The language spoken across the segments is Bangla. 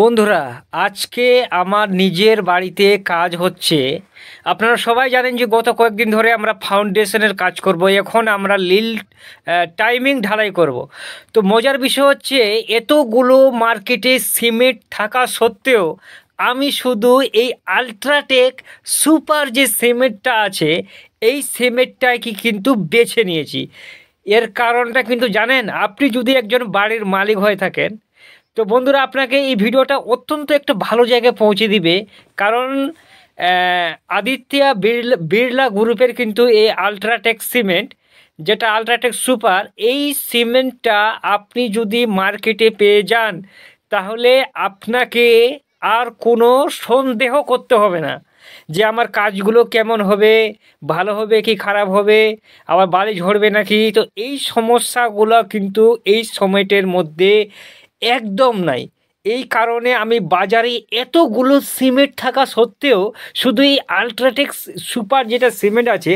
বন্ধুরা আজকে আমার নিজের বাড়িতে কাজ হচ্ছে আপনারা সবাই জানেন যে গত কয়েকদিন ধরে আমরা ফাউন্ডেশনের কাজ করব এখন আমরা লিল টাইমিং ঢালাই করব। তো মজার বিষয় হচ্ছে এতগুলো মার্কেটে সিমেন্ট থাকা সত্ত্বেও আমি শুধু এই আলট্রাটেক সুপার যে সিমেন্টটা আছে এই সিমেন্টটাই কি কিন্তু বেছে নিয়েছি এর কারণটা কিন্তু জানেন আপনি যদি একজন বাড়ির মালিক হয়ে থাকেন তো বন্ধুরা আপনাকে এই ভিডিওটা অত্যন্ত একটা ভালো জায়গায় পৌঁছে দিবে কারণ আদিত্যা বিড়লা বিড়লা গ্রুপের কিন্তু এই আলট্রাটেক সিমেন্ট যেটা আলট্রাটেক সুপার এই সিমেন্টটা আপনি যদি মার্কেটে পেয়ে যান তাহলে আপনাকে আর কোনো সন্দেহ করতে হবে না যে আমার কাজগুলো কেমন হবে ভালো হবে কি খারাপ হবে আবার বালি ঝরবে নাকি তো এই সমস্যাগুলো কিন্তু এই সময়টের মধ্যে একদম নাই এই কারণে আমি বাজারে এতগুলো সিমেন্ট থাকা সত্ত্বেও শুধু এই আলট্রাটেক সুপার যেটা সিমেন্ট আছে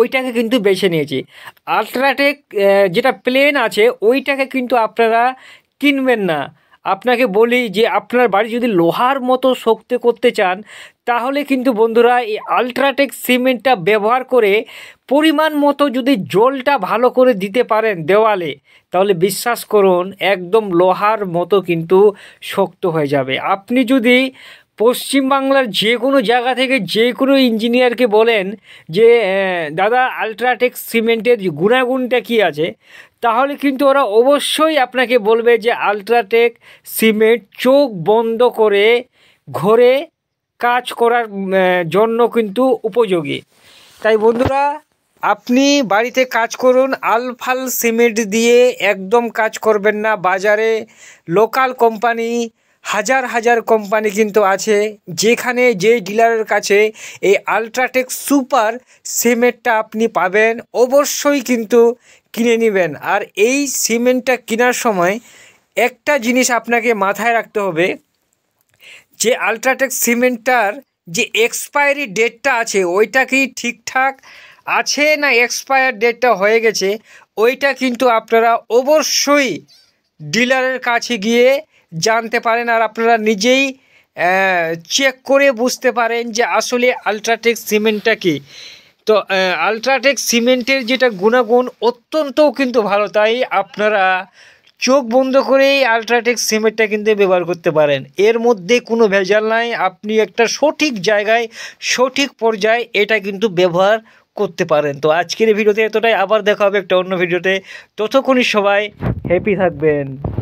ওইটাকে কিন্তু বেছে নিয়েছি আলট্রাটেক যেটা প্লেন আছে ওইটাকে কিন্তু আপনারা কিনবেন না আপনাকে বলি যে আপনার বাড়ি যদি লোহার মতো শক্ত করতে চান তাহলে কিন্তু বন্ধুরা এই আলট্রাটেক সিমেন্টটা ব্যবহার করে পরিমাণ মতো যদি জলটা ভালো করে দিতে পারেন দেওয়ালে তাহলে বিশ্বাস করুন একদম লোহার মতো কিন্তু শক্ত হয়ে যাবে আপনি যদি পশ্চিমবাংলার যে কোনো জায়গা থেকে যে কোনো ইঞ্জিনিয়ারকে বলেন যে দাদা আলট্রাটেক সিমেন্টের গুণাগুণটা কি আছে তাহলে কিন্তু ওরা অবশ্যই আপনাকে বলবে যে আলট্রাটেক সিমেন্ট চোখ বন্ধ করে ঘরে কাজ করার জন্য কিন্তু উপযোগী তাই বন্ধুরা আপনি বাড়িতে কাজ করুন আলফাল সিমেন্ট দিয়ে একদম কাজ করবেন না বাজারে লোকাল কোম্পানি হাজার হাজার কোম্পানি কিন্তু আছে যেখানে যেই ডিলারের কাছে এই আলট্রাটেক সুপার সিমেন্টটা আপনি পাবেন অবশ্যই কিন্তু কিনে নেবেন আর এই সিমেন্টটা কেনার সময় একটা জিনিস আপনাকে মাথায় রাখতে হবে যে আলট্রাটেক সিমেন্টটার যে এক্সপায়ারি ডেটটা আছে ওইটা কি ঠিকঠাক আছে না এক্সপায়ার ডেটটা হয়ে গেছে ওইটা কিন্তু আপনারা অবশ্যই ডিলারের কাছে গিয়ে জানতে পারেন আর আপনারা নিজেই চেক করে বুঝতে পারেন যে আসলে আলট্রাটেক সিমেন্টটা কি তো আলট্রাটেক সিমেন্টের যেটা গুণাগুণ অত্যন্ত কিন্তু ভালো তাই আপনারা চোখ বন্ধ করেই আলট্রাটেক সিমেন্টটা কিন্তু ব্যবহার করতে পারেন এর মধ্যে কোনো ভেজাল নাই আপনি একটা সঠিক জায়গায় সঠিক পর্যায়ে এটা কিন্তু ব্যবহার করতে পারেন তো আজকের ভিডিওতে এতটাই আবার দেখা হবে একটা অন্য ভিডিওতে ততক্ষণই সবাই হ্যাপি থাকবেন